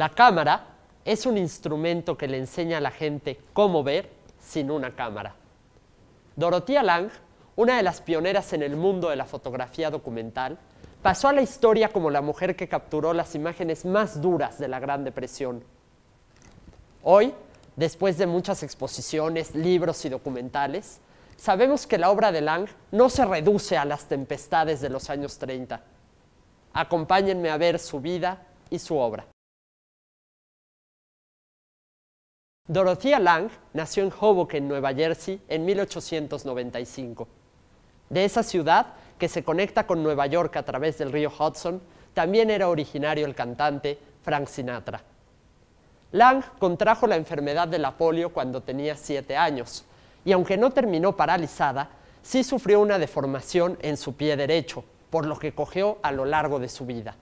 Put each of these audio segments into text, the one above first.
La cámara es un instrumento que le enseña a la gente cómo ver sin una cámara. Dorothea Lange, una de las pioneras en el mundo de la fotografía documental, pasó a la historia como la mujer que capturó las imágenes más duras de la Gran Depresión. Hoy, después de muchas exposiciones, libros y documentales, sabemos que la obra de Lange no se reduce a las tempestades de los años 30. Acompáñenme a ver su vida y su obra. Dorothea Lang nació en Hoboken, Nueva Jersey, en 1895. De esa ciudad, que se conecta con Nueva York a través del río Hudson, también era originario el cantante Frank Sinatra. Lang contrajo la enfermedad de la polio cuando tenía siete años, y aunque no terminó paralizada, sí sufrió una deformación en su pie derecho, por lo que cogió a lo largo de su vida.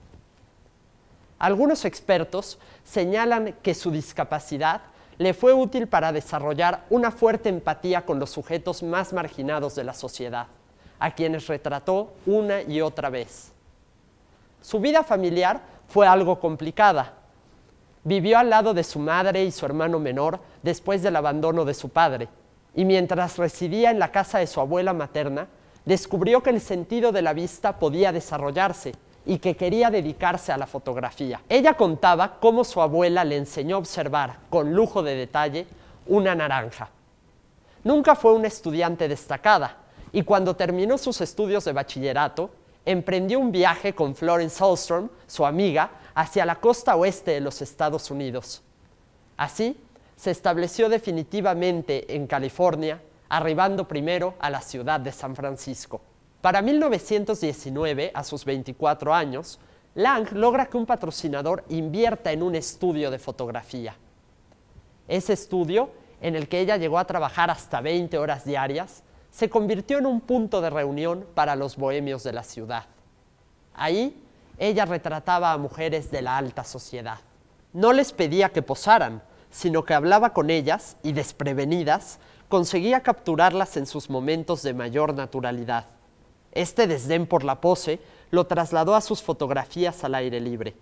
Algunos expertos señalan que su discapacidad le fue útil para desarrollar una fuerte empatía con los sujetos más marginados de la sociedad, a quienes retrató una y otra vez. Su vida familiar fue algo complicada. Vivió al lado de su madre y su hermano menor después del abandono de su padre, y mientras residía en la casa de su abuela materna, descubrió que el sentido de la vista podía desarrollarse y que quería dedicarse a la fotografía. Ella contaba cómo su abuela le enseñó a observar, con lujo de detalle, una naranja. Nunca fue una estudiante destacada y cuando terminó sus estudios de bachillerato, emprendió un viaje con Florence Holstrom, su amiga, hacia la costa oeste de los Estados Unidos. Así, se estableció definitivamente en California, arribando primero a la ciudad de San Francisco. Para 1919, a sus 24 años, Lang logra que un patrocinador invierta en un estudio de fotografía. Ese estudio, en el que ella llegó a trabajar hasta 20 horas diarias, se convirtió en un punto de reunión para los bohemios de la ciudad. Ahí, ella retrataba a mujeres de la alta sociedad. No les pedía que posaran, sino que hablaba con ellas y, desprevenidas, conseguía capturarlas en sus momentos de mayor naturalidad. Este desdén por la pose lo trasladó a sus fotografías al aire libre.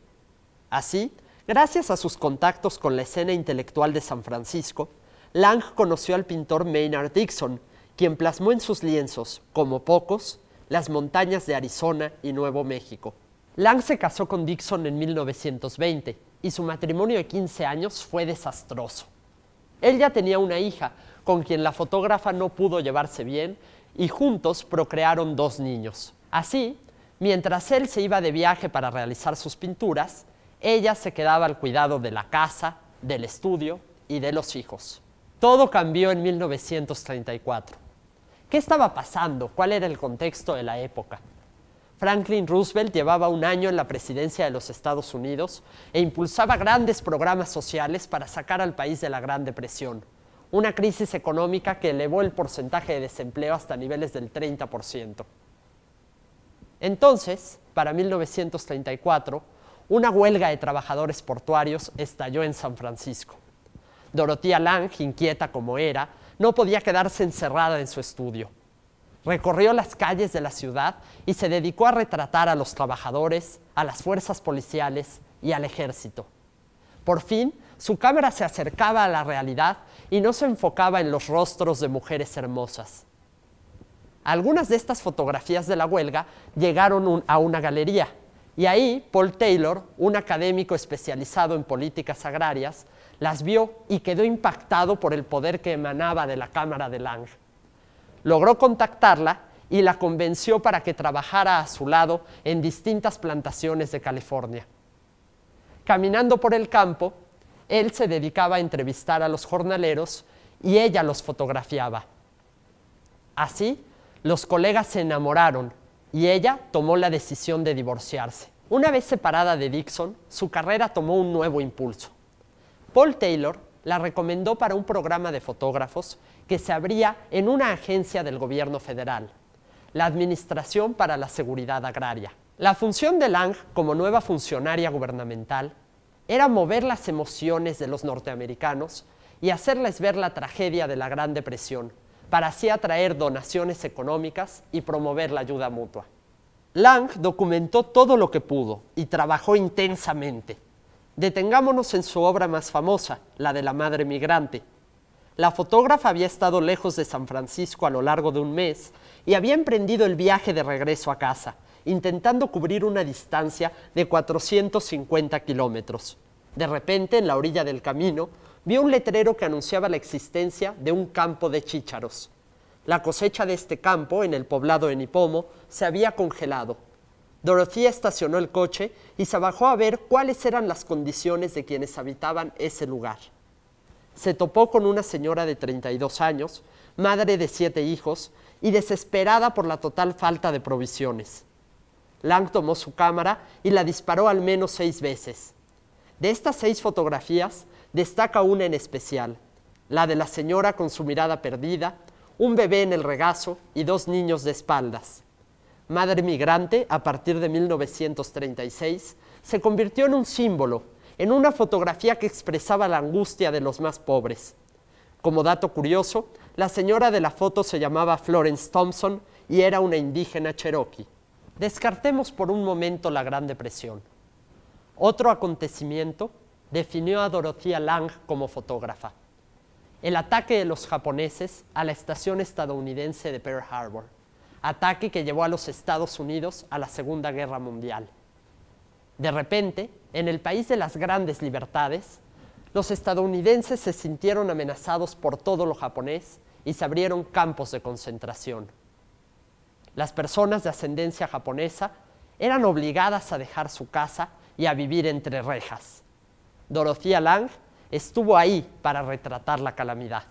Así, gracias a sus contactos con la escena intelectual de San Francisco, Lang conoció al pintor Maynard Dixon, quien plasmó en sus lienzos, como pocos, las montañas de Arizona y Nuevo México. Lang se casó con Dixon en 1920 y su matrimonio de 15 años fue desastroso. Él ya tenía una hija, con quien la fotógrafa no pudo llevarse bien y juntos procrearon dos niños. Así, mientras él se iba de viaje para realizar sus pinturas, ella se quedaba al cuidado de la casa, del estudio y de los hijos. Todo cambió en 1934. ¿Qué estaba pasando? ¿Cuál era el contexto de la época? Franklin Roosevelt llevaba un año en la presidencia de los Estados Unidos e impulsaba grandes programas sociales para sacar al país de la Gran Depresión una crisis económica que elevó el porcentaje de desempleo hasta niveles del 30%. Entonces, para 1934, una huelga de trabajadores portuarios estalló en San Francisco. Dorotía Lange, inquieta como era, no podía quedarse encerrada en su estudio. Recorrió las calles de la ciudad y se dedicó a retratar a los trabajadores, a las fuerzas policiales y al ejército. Por fin su cámara se acercaba a la realidad y no se enfocaba en los rostros de mujeres hermosas. Algunas de estas fotografías de la huelga llegaron a una galería y ahí Paul Taylor, un académico especializado en políticas agrarias, las vio y quedó impactado por el poder que emanaba de la cámara de Lange. Logró contactarla y la convenció para que trabajara a su lado en distintas plantaciones de California. Caminando por el campo, él se dedicaba a entrevistar a los jornaleros y ella los fotografiaba. Así, los colegas se enamoraron y ella tomó la decisión de divorciarse. Una vez separada de Dixon, su carrera tomó un nuevo impulso. Paul Taylor la recomendó para un programa de fotógrafos que se abría en una agencia del gobierno federal, la Administración para la Seguridad Agraria. La función de Lang como nueva funcionaria gubernamental era mover las emociones de los norteamericanos y hacerles ver la tragedia de la Gran Depresión, para así atraer donaciones económicas y promover la ayuda mutua. Lang documentó todo lo que pudo y trabajó intensamente. Detengámonos en su obra más famosa, la de la madre migrante. La fotógrafa había estado lejos de San Francisco a lo largo de un mes y había emprendido el viaje de regreso a casa, intentando cubrir una distancia de 450 kilómetros. De repente, en la orilla del camino, vio un letrero que anunciaba la existencia de un campo de chícharos. La cosecha de este campo, en el poblado de Nipomo, se había congelado. Dorothea estacionó el coche y se bajó a ver cuáles eran las condiciones de quienes habitaban ese lugar. Se topó con una señora de 32 años, madre de siete hijos y desesperada por la total falta de provisiones. Lang tomó su cámara y la disparó al menos seis veces. De estas seis fotografías, destaca una en especial, la de la señora con su mirada perdida, un bebé en el regazo y dos niños de espaldas. Madre Migrante, a partir de 1936, se convirtió en un símbolo, en una fotografía que expresaba la angustia de los más pobres. Como dato curioso, la señora de la foto se llamaba Florence Thompson y era una indígena cherokee. Descartemos por un momento la Gran Depresión. Otro acontecimiento definió a Dorothea Lange como fotógrafa. El ataque de los japoneses a la estación estadounidense de Pearl Harbor, ataque que llevó a los Estados Unidos a la Segunda Guerra Mundial. De repente, en el país de las grandes libertades, los estadounidenses se sintieron amenazados por todo lo japonés y se abrieron campos de concentración las personas de ascendencia japonesa eran obligadas a dejar su casa y a vivir entre rejas. Dorothea Lange estuvo ahí para retratar la calamidad.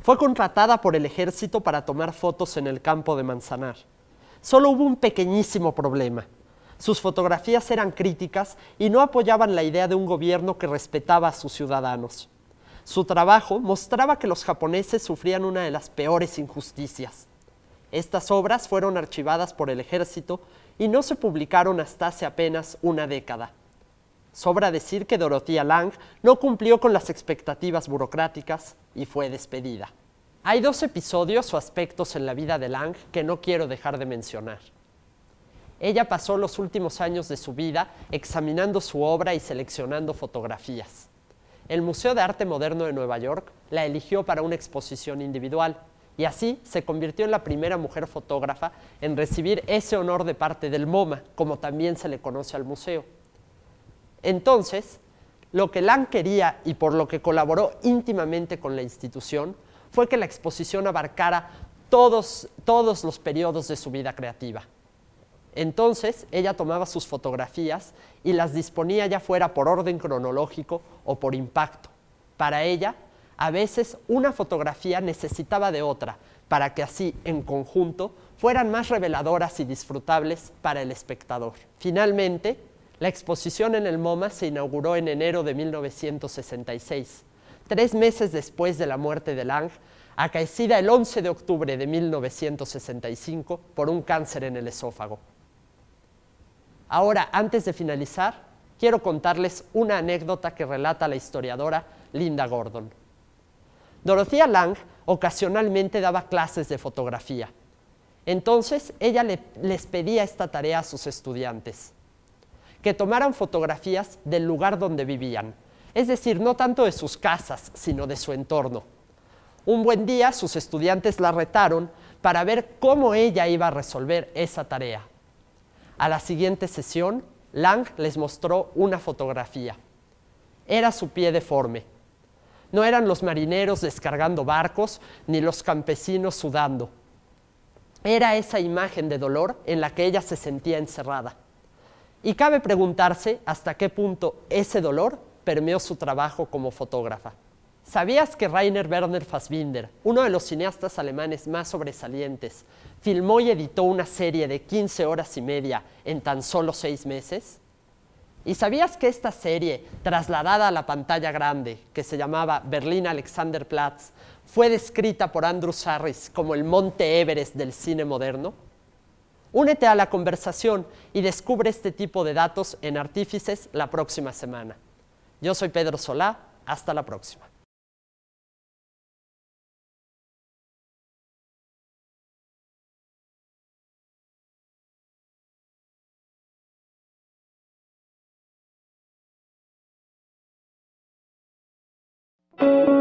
Fue contratada por el ejército para tomar fotos en el campo de Manzanar. Solo hubo un pequeñísimo problema. Sus fotografías eran críticas y no apoyaban la idea de un gobierno que respetaba a sus ciudadanos. Su trabajo mostraba que los japoneses sufrían una de las peores injusticias, estas obras fueron archivadas por el ejército y no se publicaron hasta hace apenas una década. Sobra decir que Dorothea Lange no cumplió con las expectativas burocráticas y fue despedida. Hay dos episodios o aspectos en la vida de Lange que no quiero dejar de mencionar. Ella pasó los últimos años de su vida examinando su obra y seleccionando fotografías. El Museo de Arte Moderno de Nueva York la eligió para una exposición individual y así se convirtió en la primera mujer fotógrafa en recibir ese honor de parte del MoMA, como también se le conoce al museo. Entonces, lo que Lang quería y por lo que colaboró íntimamente con la institución fue que la exposición abarcara todos, todos los periodos de su vida creativa. Entonces, ella tomaba sus fotografías y las disponía ya fuera por orden cronológico o por impacto. Para ella, a veces una fotografía necesitaba de otra para que así, en conjunto, fueran más reveladoras y disfrutables para el espectador. Finalmente, la exposición en el MoMA se inauguró en enero de 1966, tres meses después de la muerte de Lange, acaecida el 11 de octubre de 1965 por un cáncer en el esófago. Ahora, antes de finalizar, quiero contarles una anécdota que relata la historiadora Linda Gordon. Dorothea Lang ocasionalmente daba clases de fotografía. Entonces ella les pedía esta tarea a sus estudiantes, que tomaran fotografías del lugar donde vivían, es decir, no tanto de sus casas, sino de su entorno. Un buen día sus estudiantes la retaron para ver cómo ella iba a resolver esa tarea. A la siguiente sesión, Lang les mostró una fotografía. Era su pie deforme, no eran los marineros descargando barcos ni los campesinos sudando. Era esa imagen de dolor en la que ella se sentía encerrada. Y cabe preguntarse hasta qué punto ese dolor permeó su trabajo como fotógrafa. ¿Sabías que Rainer Werner Fassbinder, uno de los cineastas alemanes más sobresalientes, filmó y editó una serie de 15 horas y media en tan solo seis meses? ¿Y sabías que esta serie, trasladada a la pantalla grande, que se llamaba Berlín Alexanderplatz, fue descrita por Andrew Sarris como el Monte Everest del cine moderno? Únete a la conversación y descubre este tipo de datos en Artífices la próxima semana. Yo soy Pedro Solá, hasta la próxima. Thank you.